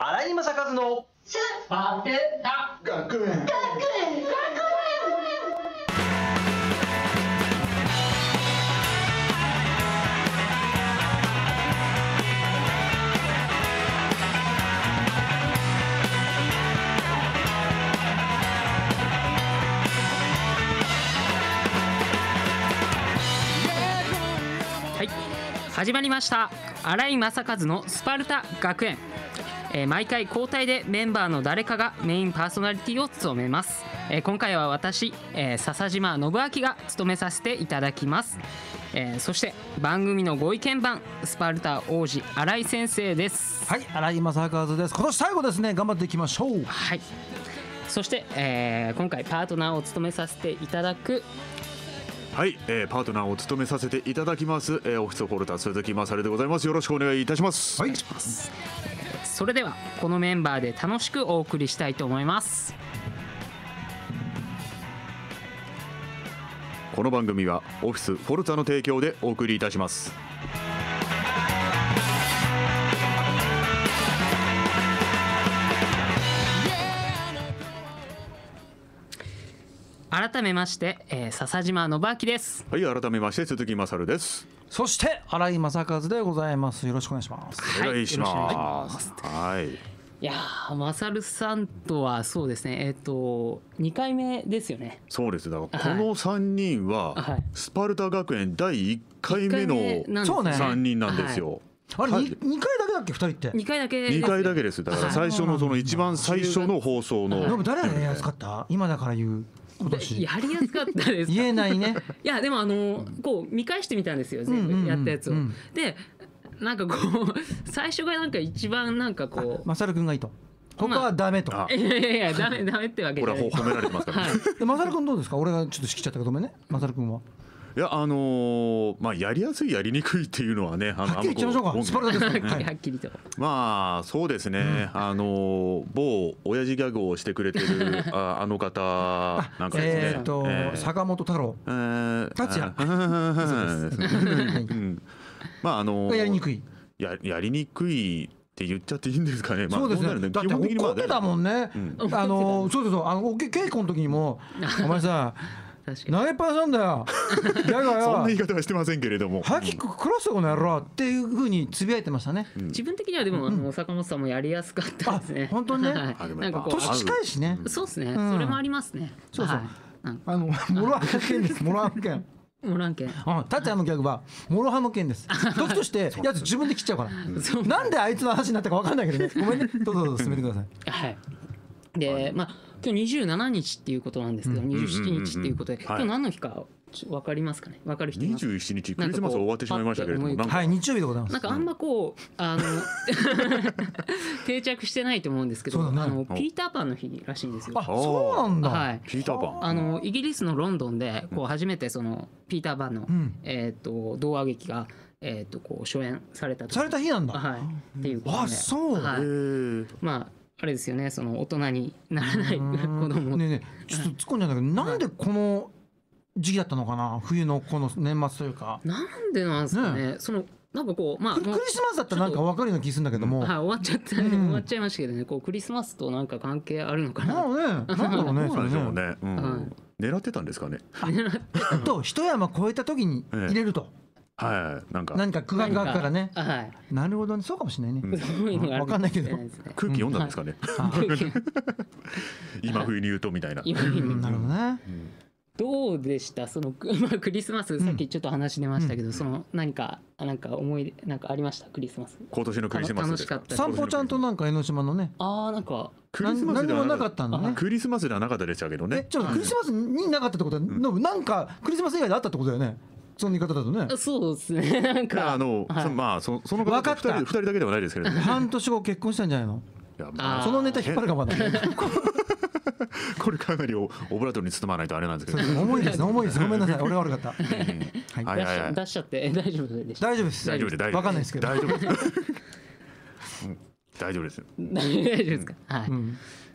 新井正和のスパルタ学園学園学園はい始まりました新井正和のスパルタ学園えー、毎回交代でメンバーの誰かがメインパーソナリティを務めます、えー、今回は私、えー、笹島信明が務めさせていただきます、えー、そして番組のご意見番スパルタ王子新井先生ですはい新井正和です今年最後ですね頑張っていきましょうはいそして、えー、今回パートナーを務めさせていただくはい、えー、パートナーを務めさせていただきます、えー、オフィスホルダー鈴木るでございますよろしくお願いいたしますはい、お願いしますそれではこのメンバーで楽しくお送りしたいと思いますこの番組はオフィスフォルツァの提供でお送りいたします改めまして、えー、笹島信明ですはい改めまして鈴木勝ですそして新井正和でございます。よろしくお願いします。はい、お願いします。はい。いやー、マサルさんとはそうですね。えっ、ー、と二回目ですよね。そうです。だからこの三人はスパルタ学園第一回目の三人なんですよ。あれ、2, 2回だけだっけ2人って2回だけ2回だけですだから最初のその一番最初の放送の、誰がやりやかった今だから言う今年やりやすかったです言えないね いやでもあのこう見返してみたんですよ全部やったやつを、でなんかこう 最初がなんか一番なんかこうマサル君がいいとここはダメと、まあ、いやいやいやダメダメってわけじゃない俺は褒められてますから、ね、はい、でマサル君どうですか俺がちょっと仕切っちゃったけどごめんねマサル君はいやあのー、まあやりやすいやりにくいっていうのはねあのはっきり言っましょうかスパルタですね、はっきりとまあそうですね、うん、あのー、某親父ギャグをしてくれてる ああの方なんかですねえっと、えー、坂本太郎えー、達也 まああのー、やりにくいややりにくいって言っちゃっていいんですかね。まあ、そうですね。ねだって怒ってたもんね。うん、あのそうそうそうあの稽古の時にもお前 さ。投げっぱなしなんだよ だからそんな言い方はしてませんけれどもハキッククロスこの野郎っていうふうにつぶやいてましたね、うん、自分的にはでも、うん、あの坂本さんもやりやすかったですね本当にね、はい、なんかこう年近いしね、そうですね、それもありますねそうそう、はい、あのモロハム県です モロハム県モラン県。うん、立山のギャグは、モロハム県です。時として、やつ自分で切っちゃうから。なんであいつの話になったか分かんないけどね。ごめんね。どうぞどうぞ 進めてください。はい。で、まあ。今日27日っていうことなんですけど、二十七27日っていうことで、今日何の日か分かりますかね、分かる人います27日、クリスマス終わってしまいましたけれども、はい、日曜日でございます。なんかあんまこう、あの 定着してないと思うんですけど、あのピーターパンの日らしいんですよ。あそうなんだ、はい、ピーターパンあのイギリスのロンドンでこう初めてそのピーター・パンの、うん、えーと、童話劇がえー、とこう初演されたされた日なんだ、はい、っていうことであそう、はい、まああれですよねその大人にならない子供ねえねえちょっと突っ込んじゃうんだけど、なんでこの時期だったのかな冬のこの年末というかなんでなんですかね、ね、そのなんかこうまあクリスマスだったらなんか分かるような気するんだけども、はい、終わっちゃった、ね、うん、終わっちゃいましたけどねこうクリスマスとなんか関係あるのかななんだろうねそうでしうね、うん、狙ってたんですかね と一山超えた時に入れると、ええはい、なんか何か区画からね、なるほどねそうかもしれないね、分かんないけど、空気読んだんですかね、今冬に言うとみたいななるほどね、どうでしたその、まあ、クリスマスさっきちょっと話出ましたけど、その何かなんか思い出なんかありましたクリスマス今年のクリスマス楽しかった散歩ちゃんとなんか江ノ島のねああなんか何リではなかったんだねクリスマスではなかったでしたけどねちょクリスマスになかったってことは、うん、なんかクリスマス以外であったってことだよねその言い方だとねそうですね なんかあの、はい、まあそその方と2人だけではないですけれども半年後結婚したんじゃないのいや、まあ、そのネタ引っ張るかま これかなりオブラートに包まないとあれなんですけど。重いです、ね、重いです。ごめんなさい。俺が悪かった。はい出しちゃって大丈夫で大丈夫です。大丈夫です。わかんないですけど。大丈夫です。大丈夫です。大丈夫ですか。はい。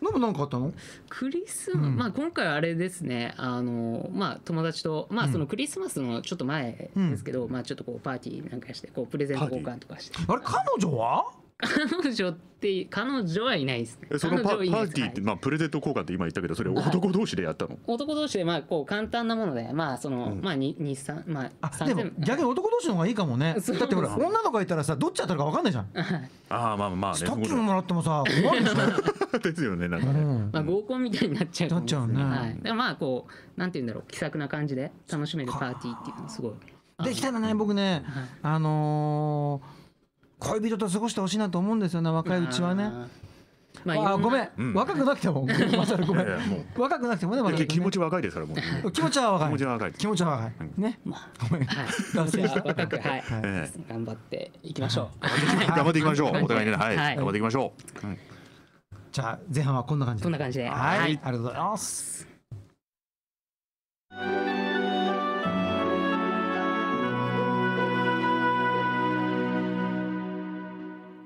ノブ何かあったのクリス、うん、まあ今回あれですねあのまあ友達とまあそのクリスマスのちょっと前ですけど、うん、まあちょっとこうパーティーなんかしてこうプレゼント交換とかしてあれ彼女は彼女って彼女はいないですね。そのパパーティーって、まあプレゼント交換って今言ったけどそれ男同士でやったの。男同士でまあこう簡単なものでまあその、うん、まあ二二三まああでも逆に男同士の方がいいかもね。だってほら女の子がいたらさどっちやったかわかんないじゃん。ああまあまあね。スタッキングもらってもさ怖い でしょ。ですよねなんかね、うんまあ、合コンみたいになっちゃうと思うんですなっちゃうねはい、まあこうなんて言うんだろう気さくな感じで楽しめるパーティーっていうのすごいできたらね僕ね、はいあのー恋人と過ごしてほしいなと思うんですよね若いうちはね。まあいあごめん、うん若くなくても マサルごめんいやいやも若くなくてもねまね気持ち若いですからもう、気持ちは気持ちは若い気持ちは若いねごめんはい、脱線し若く、はい、頑張っていきましょう。頑張っていきましょう、お互いにねはい、はい頑張っていきましょう、はいじゃあ前半はこんな感じでこんな感じではい、ありがとうございます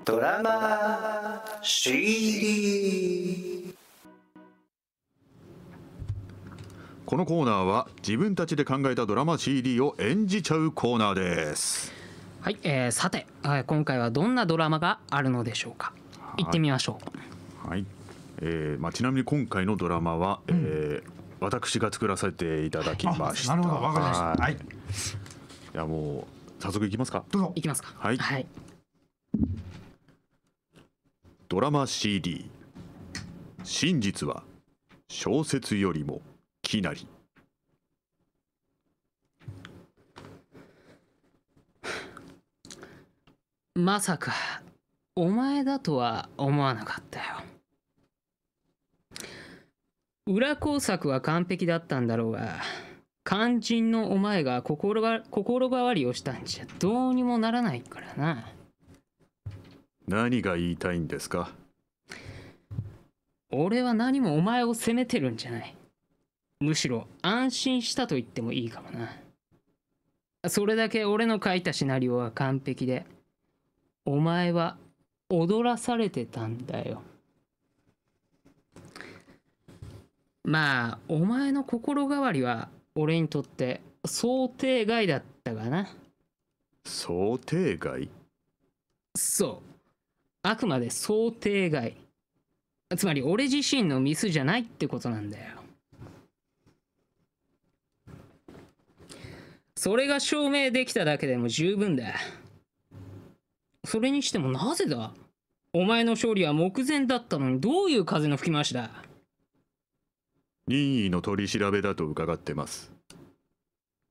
ドラマ CD このコーナーは自分たちで考えたドラマ CD を演じちゃうコーナーですはい、えー、さてはい、今回はどんなドラマがあるのでしょうか行ってみましょうはい、えーまあ、ちなみに今回のドラマは、うん、えー、私が作らせていただきました。なるほど、わかりました。はい。いや、もう、早速いきますか。どうぞ。いきますか。はい。はい、ドラマ CD 真実は小説よりもきなりまさかお前だとは思わなかったよ。裏工作は完璧だったんだろうが、肝心のお前が心が心変わりをしたんじゃどうにもならないからな。何が言いたいんですか俺は何もお前を責めてるんじゃない。むしろ安心したと言ってもいいかもな。それだけ俺の書いたシナリオは完璧で、お前は踊らされてたんだよ。まあ、お前の心変わりは俺にとって想定外だったがな。想定外そう。あくまで想定外。つまり俺自身のミスじゃないってことなんだよ。それが証明できただけでも十分だ。それにしてもなぜだお前の勝利は目前だったのにどういう風の吹き回しだ任意の取り調べだと伺ってます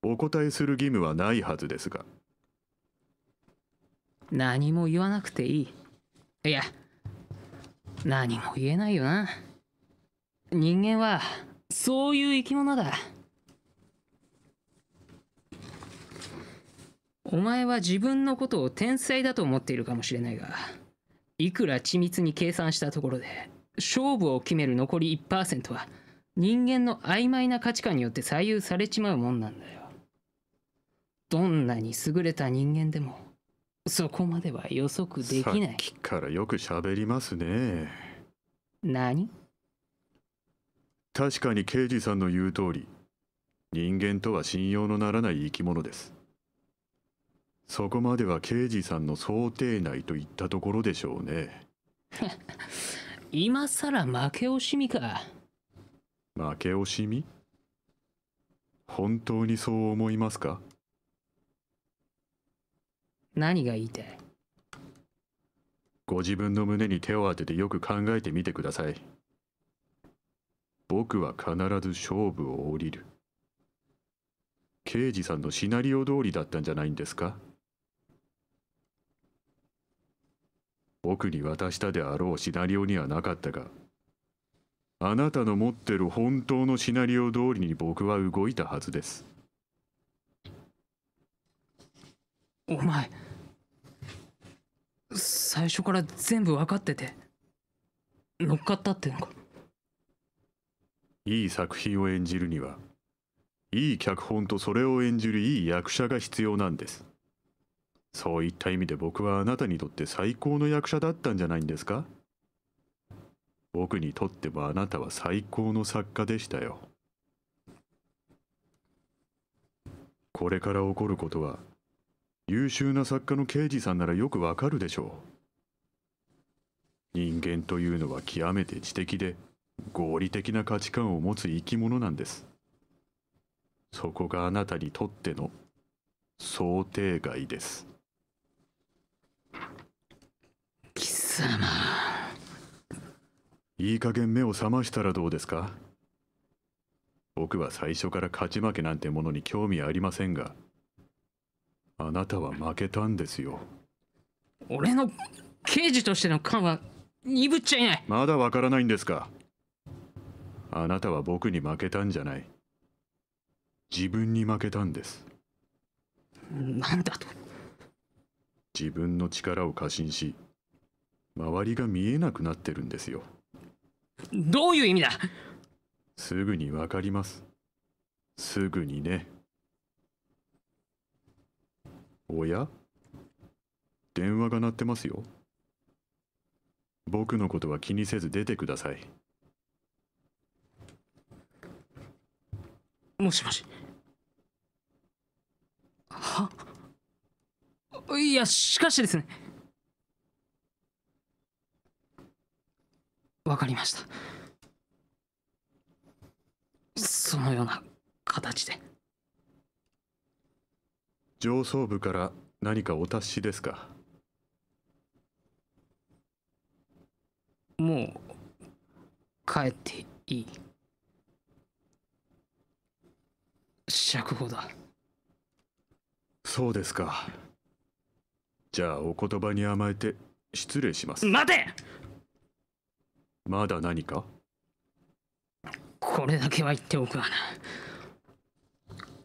お答えする義務はないはずですが何も言わなくていいいや何も言えないよな人間はそういう生き物だお前は自分のことを天才だと思っているかもしれないが、いくら緻密に計算したところで、勝負を決める残り1%は、人間の曖昧な価値観によって左右されちまうもんなんだよ。どんなに優れた人間でも、そこまでは予測できない。さっきからよく喋りますね。何確かに刑事さんの言う通り、人間とは信用のならない生き物です。そこまでは刑事さんの想定内といったところでしょうね 今さら負け惜しみか負け惜しみ本当にそう思いますか何が言いたいご自分の胸に手を当ててよく考えてみてください僕は必ず勝負を降りる刑事さんのシナリオ通りだったんじゃないんですか僕に渡したであろうシナリオにはなかったがあなたの持ってる本当のシナリオ通りに僕は動いたはずですお前最初から全部分かってて乗っかったってのかいい作品を演じるにはいい脚本とそれを演じるいい役者が必要なんですそういった意味で僕はあなたにとって最高の役者だったんじゃないんですか僕にとってもあなたは最高の作家でしたよ。これから起こることは優秀な作家の刑事さんならよくわかるでしょう。人間というのは極めて知的で合理的な価値観を持つ生き物なんです。そこがあなたにとっての想定外です。貴様いい加減目を覚ましたらどうですか僕は最初から勝ち負けなんてものに興味ありませんがあなたは負けたんですよ俺の刑事としての勘は鈍っちゃいないまだわからないんですかあなたは僕に負けたんじゃない自分に負けたんですなんだと自分の力を過信し周りが見えなくなってるんですよどういう意味だすぐにわかりますすぐにねおや電話が鳴ってますよ僕のことは気にせず出てくださいもしもしはいや、しかしですね。わかりました。そのような形で。上層部から何かお達しですかもう帰っていい釈放だそうですかじゃあお言葉に甘えて失礼します待てまだ何かこれだけは言っておくわな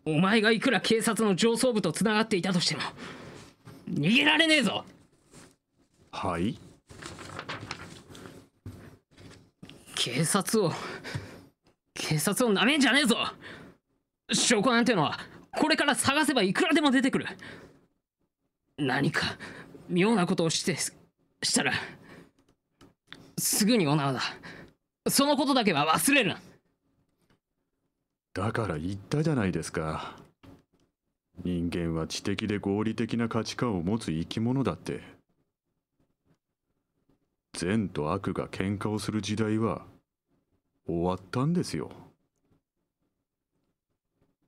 お前がいくら警察の上層部とつながっていたとしても逃げられねえぞはい警察を警察をなめんじゃねえぞ証拠なんてのはこれから探せばいくらでも出てくる何か妙なことをしてしたらすぐにお縄だそのことだけは忘れるなだから言ったじゃないですか人間は知的で合理的な価値観を持つ生き物だって善と悪が喧嘩をする時代は終わったんですよ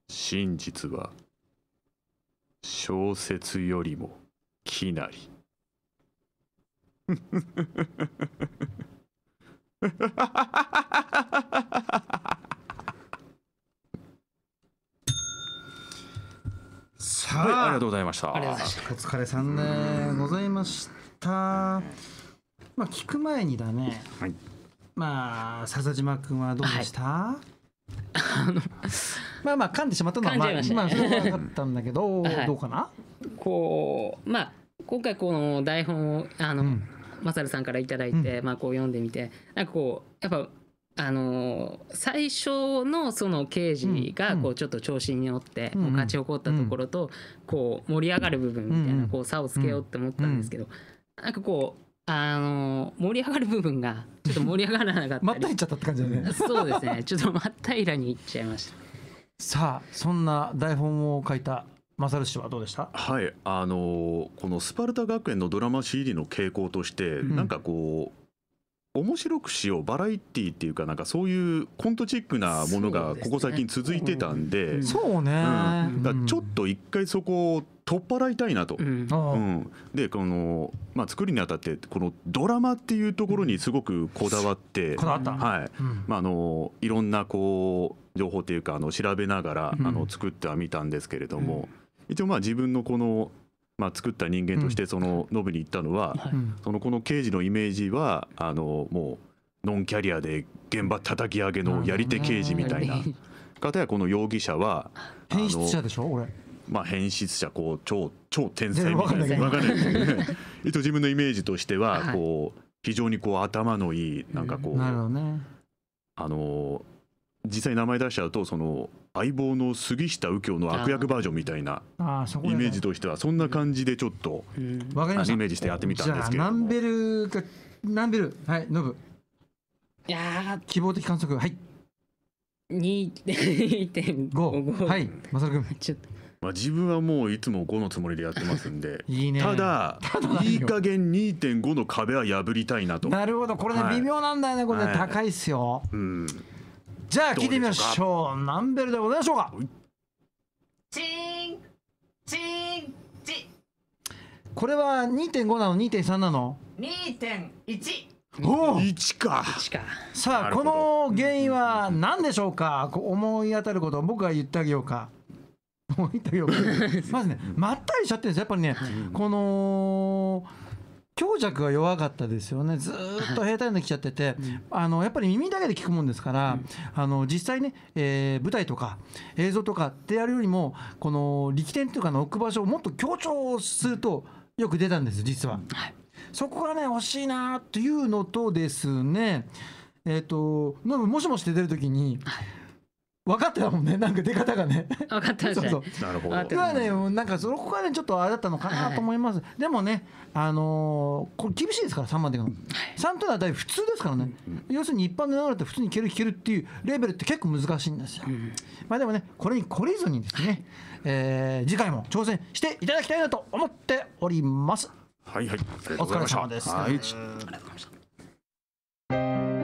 真実は小説よりもきなりさあ、はい、ありがとうございましたお疲れさんでございましたまあ聞く前にだね、はい、まあ笹島君はどうでした、はいあのまあまあ噛んでしまったのはましま、ね、まあそれは分かったんだけど、はい、どうかなこうまあ今回この台本をあの、うん、マサルさんから頂いて、うん、まあこう読んでみてなんかこうやっぱあの最初のその刑事がこうちょっと調子に乗って勝ち起こったところとこう盛り上がる部分みたいなこう差をつけようって思ったんですけどなんかこうあの盛り上がる部分がちょっと盛り上がらなかった まったいっちゃったって感じだねそうですねちょっとまったいらにいっちゃいましたさあそんな台本を書いたマサル氏はどうでしたはいあのこのスパルタ学園のドラマ CD の傾向として、うん、なんかこう面白くしようバラエティーっていうかなんかそういうコントチックなものがここ最近続いてたんでそうね、うんだちょっと一回そこを取っ払いたいなと、うん、うん、でこの、まあ、作りにあたってこのドラマっていうところにすごくこだわって、うん、はい、うん、まあ、あのいろんなこう情報っていうかあの調べながら、あの作ってはみたんですけれども、一応まあ自分のこのまあ、作った人間としてそのノブに言ったのは、そのこの刑事のイメージはあのもうノンキャリアで現場叩き上げのやり手刑事みたいな方やこの容疑者は変質者でしょ俺まあ変質者こう超超天才みたいな分かんない 一応自分のイメージとしてはこう非常にこう頭のいいなんかこうあの実際に名前出しちゃうとその相棒の杉下右京の悪役バージョンみたいなイメージとしてはそんな感じでちょっとイメージしてやってみたんですけどナンベルかナンベルはいノブいや希望的観測はい2.5はいマサル君ちょっとまあ、自分はもういつも5のつもりでやってますんでいいねただいい加減2.5の壁は破りたいなとなるほどこれね微妙なんだよね、はい、これね、高いっすよ、はい、うんじゃあ聞いてみましょうナンベルでございましょうかチンチンチこれは2.5なの2.3なの2.1お1かかさあこの原因は何でしょうか思い当たることを僕が言ってあげようか 思い当たりようかまずね まったりしちゃってるんですやっぱりね、はい、この強弱が弱かったですよねずっと兵隊で来ちゃってて、はい、あのやっぱり耳だけで聞くもんですから、うん、あの実際ね、えー、舞台とか映像とかってやるよりもこの力点というかの置く場所をもっと強調するとよく出たんです実は、はい、そこがね惜しいなというのとですねえっ、ー、ともしもしって出る時に、はい分かってたもんねなんか出方がね分かったですねそうそうなるほどはねなんかそこがねちょっとあれだったのかなと思います、はい、でもねあのー、これ厳しいですから3番手が、3というのは大普通ですからね、うん、要するに一般の流れて普通にいける引けるっていうレベルって結構難しいんですよ、うん、まあでもねこれに懲りずにですね、はい、えー、次回も挑戦していただきたいなと思っておりますはいはいお疲れ様です、ありがとうございました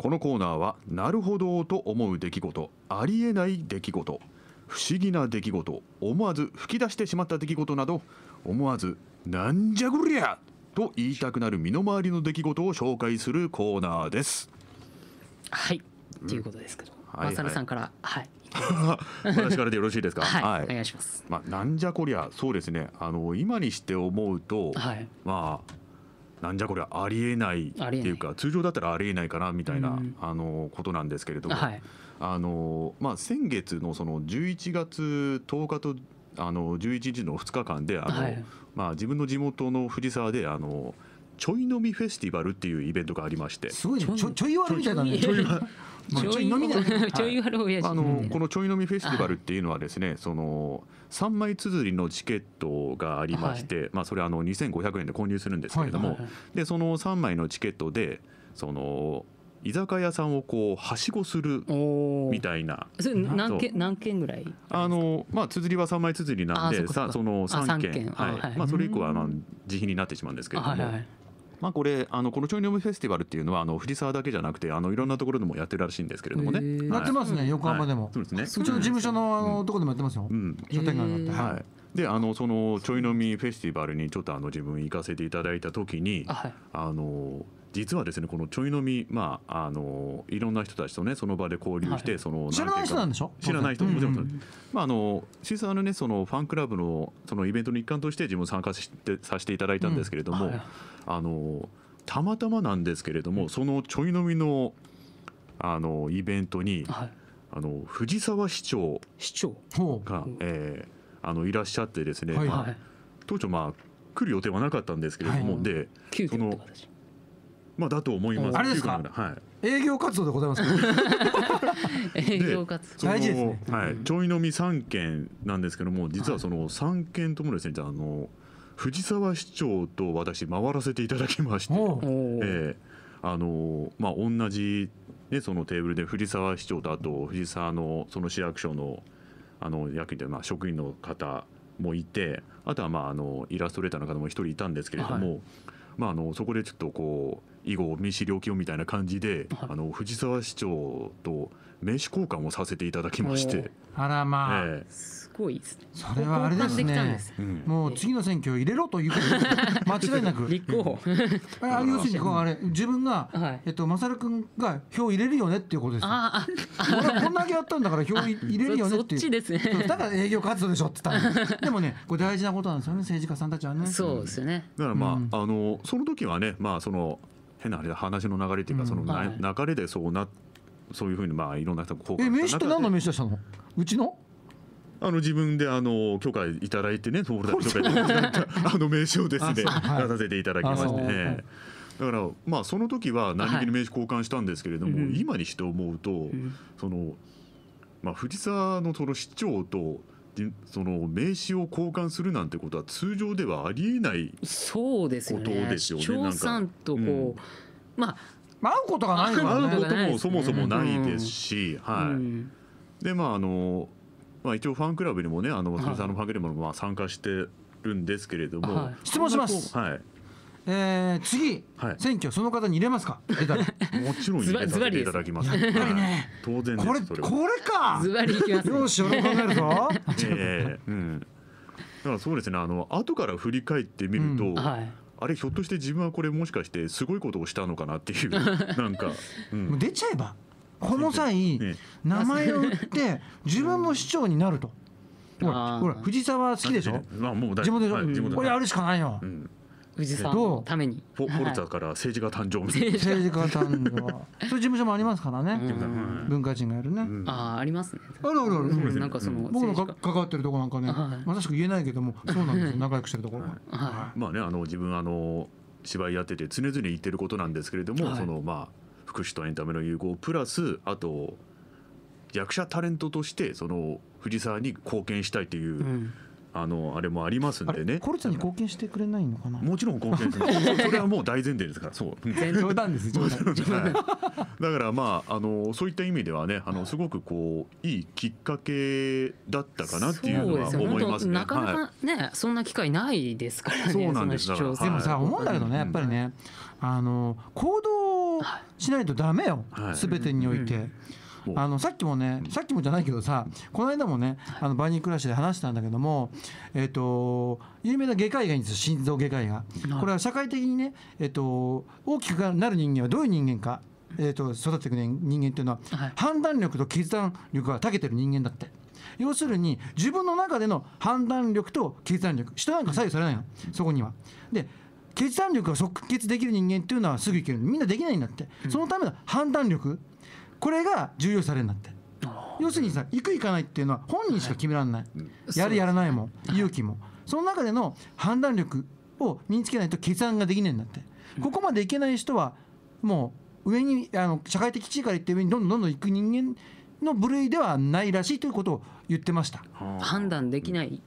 このコーナーはなるほどと思う出来事ありえない出来事不思議な出来事思わず吹き出してしまった出来事など思わず「なんじゃこりゃ!」と言いたくなる身の回りの出来事を紹介するコーナーです。はい、ということですけど、はいマサルさんからはい。私 からでよろしいですか。はい、はい、お願いします。まあ、なんじゃこりゃ、そうですね。あの、今にして思うと、はい、まあ。なんじゃこれありえないっていうか通常だったらありえないかなみたいな、あのことなんですけれども、あのまあ、先月のその11月10日とあの11日の2日間であの、まあ、自分の地元の藤沢であのちょい飲みフェスティバルっていうイベントがありましてすごいねちょちょい割みたいなねちょいまあ、ちょい飲みだ、ね、ちょい悪 親父あのこのちょい飲みフェスティバルっていうのはですね、その三枚綴りのチケットがありまして、はい、まあそれあの二千五百円で購入するんですけれども、はいはいはい、でその三枚のチケットでその居酒屋さんをこうはしごするみたいなそれ何件何件ぐらいあのまあ綴りは三枚綴りなんでさその3件はい、はい、まあ、それ以降はまあ自費になってしまうんですけれども、はいはいまあ、これあのこのチョイニョムフェスティバルっていうのはあの藤沢だけじゃなくてあのいろんなところでもやってるらしいんですけれどもね、はい、やってますね横浜でも、はい、そうですねうちの事務所のとこでもやってますよ、うん、商店街があって、はいであのそのちょい飲みフェスティバルにちょっとあの自分行かせていただいた時に、はい、あの実はですねこのちょい飲み、まあ、あのいろんな人たちとねその場で交流して、はい、その知らない人なんでしょ知らない人もちろん、うんうん、まああのシさサのねそのファンクラブのそのイベントの一環として自分参加してさせていただいたんですけれども、うんはい、あのたまたまなんですけれどもそのちょい飲みのあのイベントに、はい、あの藤沢市長市長が、えー、あのいらっしゃってですね、はいはい、当初まあ来る予定はなかったんですけれども、はい、でそのまあだと思います。あれですか。はい。営業活動でございます 営業活動。大事ですね。はい。ちょい飲み三件なんですけども、実はその三件ともですね、あの藤沢市長と私回らせていただきまして、えー、あのまあ同じねそのテーブルで藤沢市長とあと藤沢のその市役所のあの役員でまあ職員の方もいて、あとはまああのイラストレーターの方も一人いたんですけれども。はいまあ、あのそこでちょっとこう以後名刺料金みたいな感じで、はい、あの藤沢市長と名刺交換をさせていただきましてあらまあ、ええ、すごいですねそれはあれですねもう次の選挙入れろということ 間違いなく立候補 あ要するにこうあれ自分が、はい、えっと、勝君が票入れるよねっていうことですああ俺はこんだけやったんだから票入れるよねっていうですねだから営業活動でしょって言った でもねこれ大事なことなんですよね政治家さんたちはねそうですよねだからまあ、うん、あのその時はねまあその変なあれ話の流れっていうか、そのはい、流れでそうなそういうふうにまあいろんな人が交換え名刺って何の名刺出したのうちのあの自分であの許可いただいてね、東北大学いいたあの名刺をですね、出させていただきまして、ね、だからまあその時は何気に名刺交換したんですけれども、はい、今にして思うと、うん、そのまあ藤沢のその市長とでその名刺を交換するなんてことは通常ではありえないそうですよね。なんとこう、うん、まあ会うことがないかね、会うこともそもそもないですし、うん、はい、うん、でまああの、まあ、一応ファンクラブにもねあの鈴さんのファンクラブもまあ参加してるんですけれども、はい、質問します、はい、えー、次、はい、選挙その方に入れますか。もちろん入れさせていただきます。すね、当然これこれか。ズバリいきます、よし、考えるぞ。えー、うん。だからそうですね。あの後から振り返ってみると。うん、はいあれひょっとして自分はこれもしかしてすごいことをしたのかなっていう なんか、うん、もう出ちゃえばこの際、名前を売って自分も市長になると。ほら、ほら藤沢好きでしょ。まあもう地元でしょ。これやるしかないよ。うん富士山のためにフォフォルツァから政治家誕生みたいな政治家誕生 そういう事務所もありますからね、うん、文化人がやるね、うん、ああありますねあるあるある、うん、なんかその僕の関わってるとこなんかね、はい、正しく言えないけどもそうなんですよ 仲良くしてるところ、はいはい、まあねあの自分あの芝居やってて常々言ってることなんですけれども、そのまあ福祉とエンタメの融合プラスあと役者タレントとしてその藤沢に貢献したいという、あのあれもありますんでねコルチャに貢献してくれないのかなもちろん貢献する それはもう大前提ですからそう冗談です冗談冗談、だからまああのそういった意味ではねあのすごくこういいきっかけだったかなっていうのは思いますねなかなかね、そんな機会ないですからねそうなんですでもさ、は思うんだけどねやっぱりね、あの行動しないとダメよ、はい、全てにおいて。うんあのさっきもね、さっきもじゃないけどさこの間もねあのバニークラッシュで話したんだけども、えーと、有名な外科医がいいんです心臓外科医が。これは社会的にね、えーと、大きくなる人間はどういう人間か、えーと、育っていく人間っていうのは、判断力と決断力が長けてる人間だって。要するに自分の中での判断力と決断力人なんか左右されないのそこには。で決断力が即決できる人間っていうのはすぐいけるみんなできないんだってそのための判断力これが重要されるんだって要するにさ行く行かないっていうのは本人しか決められない、はい、やるやらないも勇気もその中での判断力を身につけないと決断ができないんだって、ここまでいけない人はもう上にあの社会的地位から行って上にどんどんどんどん行く人間の部類ではないらしいということを言ってました。判断できない、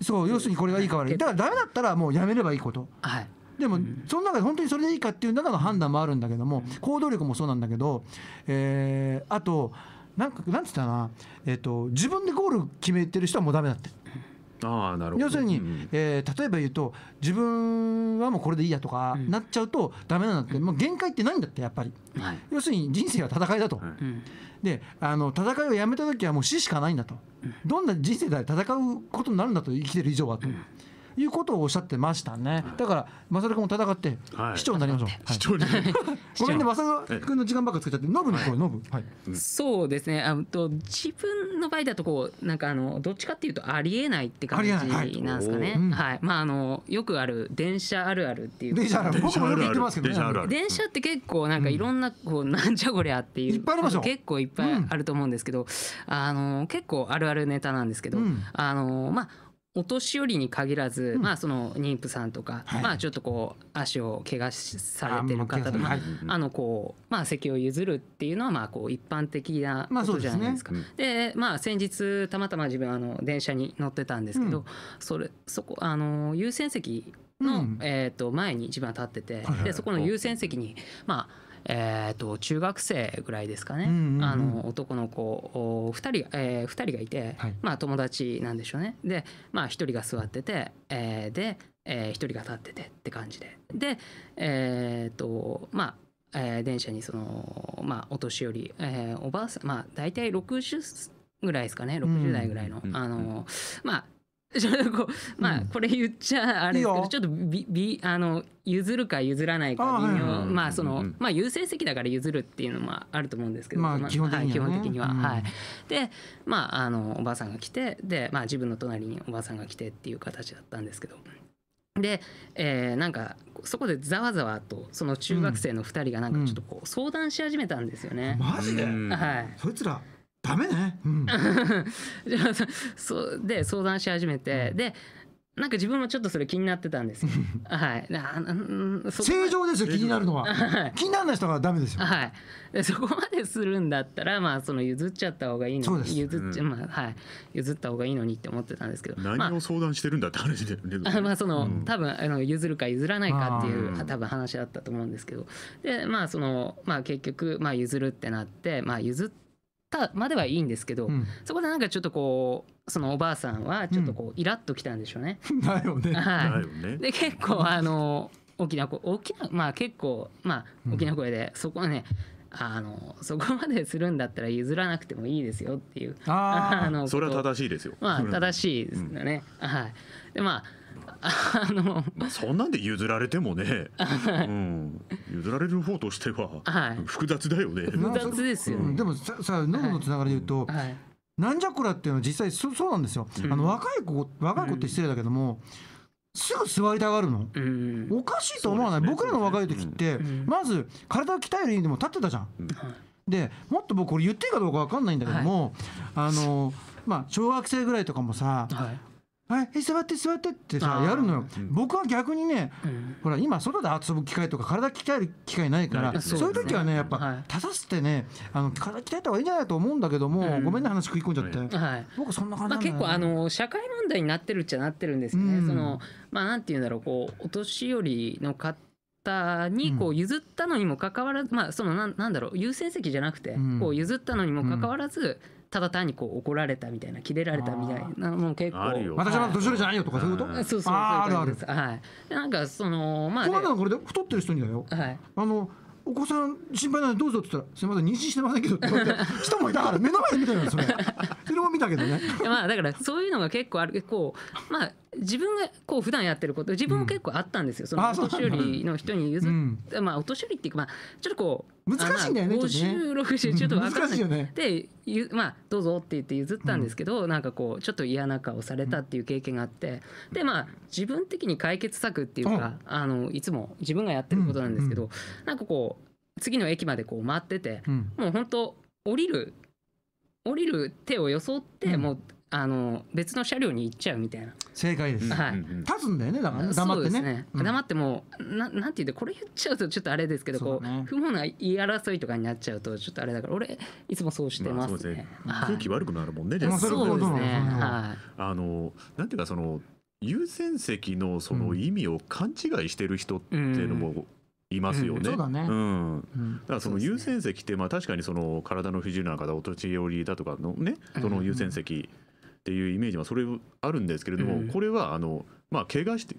そう要するにこれがいいか悪いだからダメだったらもうやめればいいこと、はい、でもその中で本当にそれでいいかっていう中の判断もあるんだけども行動力もそうなんだけど、えー、あとなんかなんつったな、えーと、自分でゴール決めてる人はもうダメだって。あなるほど要するに、えー、例えば言うと自分はもうこれでいいやとか、うん、なっちゃうとダメなんだって、もう限界ってないんだってやっぱり、はい、要するに人生は戦いだと、はい、であの戦いをやめた時はもう死しかないんだと、どんな人生で戦うことになるんだと生きてる以上はと。いうことをおっしゃってましたね。だからまさ正君も戦って、市長になりましょう。市長に。ごめんねまさ正君の時間ばっかつけちゃって、ノブの声ノブ。はい。そうですね。あと自分の場合だとこうなんかあのどっちかっていうとありえないって感じなんですかね。はい。まああのよくある電車あるあるっていう。電車ある。僕もよく言ってますけど電車って結構なんかいろんなこうなんじゃこりゃっていう。いっぱいありましょう。結構いっぱいあると思うんですけど、あの結構あるあるネタなんですけど、あのまあ。お年寄りに限らず、うん、まあその妊婦さんとか、はい、まあちょっとこう足を怪我されてる方とか、はい、あのこうまあ席を譲るっていうのはまあこう一般的なことじゃないですか。まあ、で、ねうん、まあ先日たまたま自分あの電車に乗ってたんですけど、うん、それそこあの優先席の、えっ、と前に一番立ってて、でそこの優先席にまあえーと、中学生ぐらいですかね、うんうんうん、あの男の子2人,、えー、2人がいて、はい、まあ、友達なんでしょうねで、まあ、1人が座ってて、えー、で、えー、1人が立っててって感じでで、えーとまあえー、電車にその、まあ、お年寄り、えー、おばあさん、まあ、大体60ぐらいですかね60代ぐらいの、のまあ ちょこうまあこれ言っちゃあれですけど、うん、ちょっとびびあの譲るか譲らないか微妙まあその、うんうん、まあ優先席だから譲るっていうのもあると思うんですけど、まあ、基本的には、ねはい、にはうん、はいでまああのおばあさんが来てでまあ自分の隣におばあさんが来てっていう形だったんですけどで、えー、なんかそこでざわざわとその中学生の2人がなんかちょっとこう相談し始めたんですよね。うん、マジで、はい、そいつらダメね、うん、じゃそうで相談し始めて、でなんか自分もちょっとそれ気になってたんですはい。あ正常ですよ、気になるのは。はい、気にならない人がダメですよ。はい。でそこまでするんだったら、まあ、その譲っちゃった方がいいのす譲っちゃ、うん、まあ、はい。譲った方がいいのにって思ってたんですけど。何を相談してるんだって話で、ね。まあ、まあ、その、うん、多分、あの、譲るか譲らないかっていう、多分話だったと思うんですけど。で、まあ、その、まあ、結局、まあ、譲るってなって、まあ、譲って。たまではいいんですけど、うん、そこでなんかちょっとこうそのおばあさんはちょっとこう、イラッときたんでしょうね。だ よね。はい、ね、で結構あの大きな声大きなまあ結構まあ大きな声で、そこはねあのそこまでするんだったら譲らなくてもいいですよっていうあのそれは正しいですよまあ正しいですよね、うん、はいでまああの、そんなんで譲られてもね、うん、譲られる方としては、複雑だよね、はい、複雑ですよ、ね、でもささ喉のつながりで言うと、はいはい、なんじゃこらっていうのは実際そそうなんですよ、うん、あの若い子若い子って失礼だけども、すぐ座りたがるの、うん、おかしいと思わない、ね、僕らの若い時って、うん、まず体を鍛える意味でも立ってたじゃん、うん、でもっと僕これ言っていいかどうか分かんないんだけども、はい、あのまあ小学生ぐらいとかもさ、はい、え座って座ってってさやるのよ、僕は逆にね、ほら今外で遊ぶ機会とか体鍛える機会ないからそういう時はねやっぱ立たせてねあの体鍛えた方がいいんじゃないと思うんだけども、ごめんね話食い込んじゃって、僕そんな感じなんだ、結構あの社会問題になってるっちゃなってるんですけどね、そのまあなんて言うんだろうこうお年寄りの方にこう譲ったのにもかかわらず、まあそのなんなんだろう優先席じゃなくて、こう譲ったのにもかかわらず、うんただ単にこう怒られたみたいなキレられたみたいなもう結構私は年寄りじゃないよとかそういうことそうそうそうあるあるはいなんかそのまあこの間これで太ってる人にだよ、はい、あのお子さん心配なのでどうぞって言ったら「すみません妊娠してませんけど」って言われて人もいたから目の前で見たよそれそれも見たけどね まあだからそういうのが結構あるこうまあ自分がこう普段やってること自分も結構あったんですよ、そのお年寄りの人に譲って、うん、まあお年寄りっていうかまあちょっとこう難しいんだよね50、60ちょっと分からない、ね、でまあどうぞって言って譲ったんですけど、うん、なんかこうちょっと嫌な顔されたっていう経験があってでまあ自分的に解決策っていうか、あのいつも自分がやってることなんですけど、うんうん、なんかこう次の駅までこう回ってて、うん、もう本当降りる降りる手を装って、もうあの別の車両に行っちゃうみたいな正解です、はい、立つんだよねだからね黙ってねね、うん、黙ってもななんていうこれ言っちゃうとちょっとあれですけどこう、ね、不毛な言い争いとかになっちゃうとちょっとあれだから俺いつもそうしてます、ねまあ、空気悪くなるもんね、はい、そうですね、はい、あのなんていうかその優先席のその意味を勘違いしてる人っていうのも、うんいますよね。うん、ねうん、だからその優先席ってまあ確かにその体の不自由な方お年寄りだとかのねその優先席っていうイメージはそれあるんですけれども、これはあの、まあ、怪我して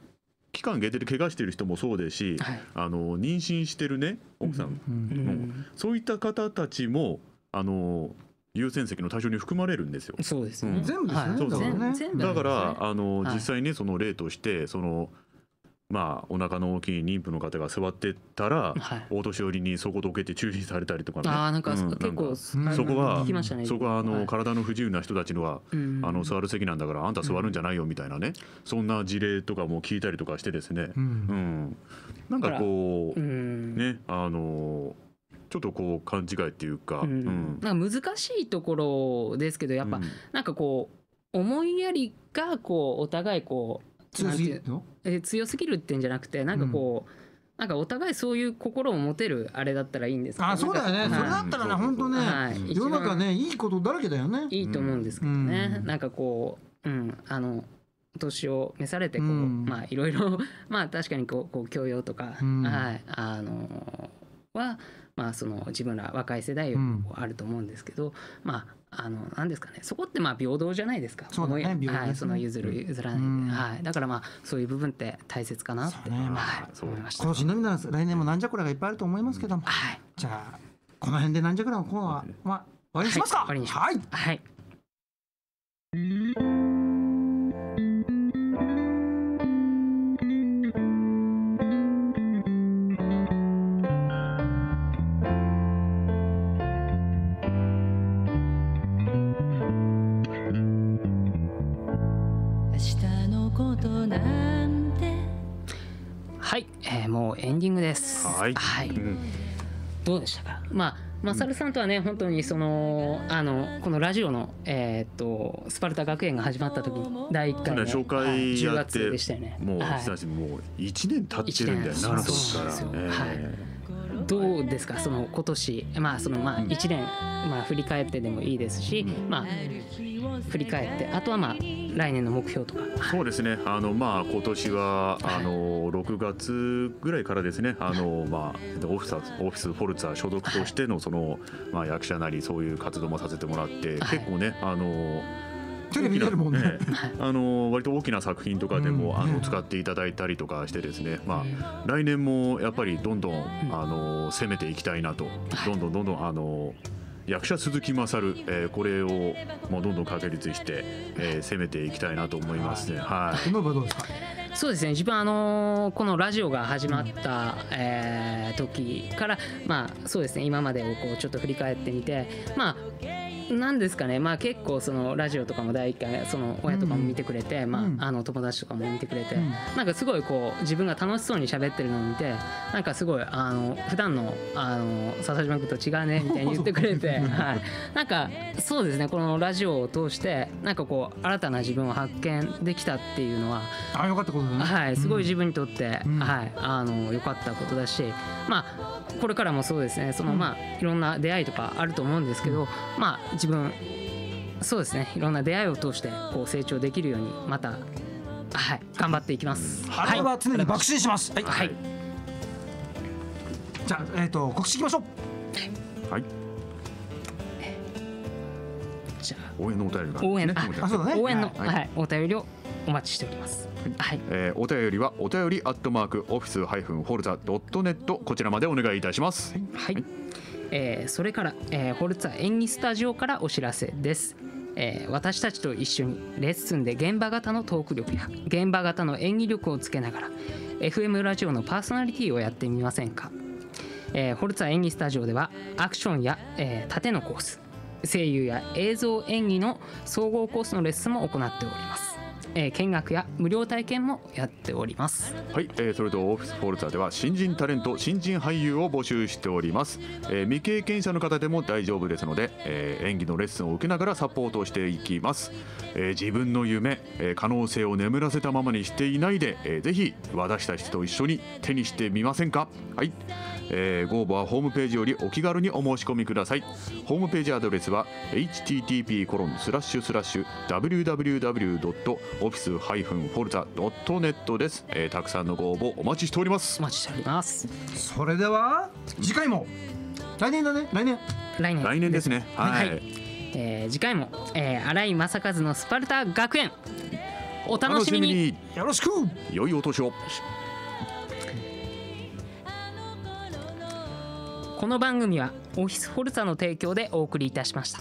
期間限定で怪我している人もそうですし、はい、あの妊娠してるね奥さんの、そういった方たちもあの優先席の対象に含まれるんですよ。そうですね。全部ですね。だからあの、実際にその例としてそのまあ、お腹の大きい妊婦の方が座ってたら、はいお年寄りにそこどけて注意されたりとかねああなんか、う結構そこはねそこはあの、体の不自由な人たちのは、あの座る席なんだからあんた座るんじゃないよみたいなね、そんな事例とかも聞いたりとかしてですね、ううんなんかこう、うねあのちょっとこう勘違いっていうか、ううんなんか難しいところですけどやっぱ、うんなんかこう思いやりがこうお互いこう通なてじるのえ強すぎるってんじゃなくてなんかこう、なんかお互いそういう心を持てるあれだったらいいんですあそうだよね、はい、それだったらね本当ね、はい、世の中ねいいことだらけだよねいいと思うんですけどね、うん、なんかこううんあの年を召されてこう、うん、まあいろいろ まあ確かにこうこう教養とか、うん、はいあのはまあその自分ら若い世代よりあると思うんですけど、まああの何ですかねそこってまあ平等じゃないですかそうだね平等はい、その譲る譲らないうん、はい、だからまあそういう部分って大切かなって、ねまあ、はい、思いました今年のみなら来年もなんじゃこらがいっぱいあると思いますけども、うん、はい、じゃあこの辺でなんじゃこらのコーナーは、終わりにしますか、はい、終わりにします、はいはいはい、はい、うん、どうでしたかまあマサルさんとはね本当にそのあのこのラジオの、えーと、スパルタ学園が始まった時第一回の紹介、はい、月でしたよねもう、はい、もう1年経ってるんだよなとから、はい、どうですかその今年まあそのまあ一年、まあ、振り返ってでもいいですし、まあ振り返ってあとはまあ来年の目標とか、そうですねあのまあ今年はあの六月ぐらいからですねあのまあオフィスオフィスフォルツァ所属としてのその、まあ役者なりそういう活動もさせてもらって結構ねあのテレビるもんね、あの割と大きな作品とかでも、うん、あの使っていただいたりとかしてですね、まあ、来年もやっぱりどんどん、あの攻めていきたいなと、どんどんどんどんあの役者鈴木勝、えー、これをもうどんどん確立して、えー、攻めていきたいなと思いますね。はい。今はどうですか。そうですね。自分あのー、このラジオが始まった、うん、えー、時からまあそうですね。今までをこうちょっと振り返ってみて、まあなんですかね、まあ、結構そのラジオとかも第一回その親とかも見てくれて、まあ、あの友達とかも見てくれて、うん、なんかすごいこう自分が楽しそうに喋ってるのを見てなんかすごいあの普段のあの笹島君と違うね みたいに言ってくれて、はい、なんかそうですねこのラジオを通してなんかこう新たな自分を発見できたっていうのはあよかったことだね、はい、すごい自分にとって、うん、はい、あのよかったことだし、まあ、これからもそうですねその、まあ、いろんな出会いとかあると思うんですけど、まあ、自分そうですねいろんな出会いを通してこう成長できるようにまたはい頑張っていきます。はい、は常に爆心します。はい。はい、じゃえっ、ー、と告知いきましょう。はい。じゃ応援のお便りが、ね、応援、ね、応援の、はい、はい、お便りをお待ちしております。はい、えー、お便りはお便りアットマークオフィスハイフンホルザドットネットこちらまでお願いいたします。はい、はいえー、それから、えー、ホルツァ演技スタジオからお知らせです、えー、私たちと一緒にレッスンで現場型のトーク力や現場型の演技力をつけながら FM ラジオのパーソナリティをやってみませんか、えホルツァ演技スタジオではアクションや、え縦のコース声優や映像演技の総合コースのレッスンも行っておりますえー、見学や無料体験もやっておりますはい、えー、それとオフィスフォルダでは新人タレント新人俳優を募集しております、えー、未経験者の方でも大丈夫ですので、えー、演技のレッスンを受けながらサポートをしていきます、えー、自分の夢、えー、可能性を眠らせたままにしていないで、えー、ぜひ私たちと一緒に手にしてみませんかはいえー、ご応募はホームページよりお気軽にお申し込みくださいホームページアドレスは http コロンスラッシュスラッシュ www.office-folza.net です、えー、たくさんのご応募お待ちしておりますお待ちしておりますそれでは次回も来年だね来年来年来年ですねはい、はい、えー、次回も、えー、新井正和のスパルタ学園お楽しみによろしく良いお年をこの番組はオフィスフォルツの提供でお送りいたしました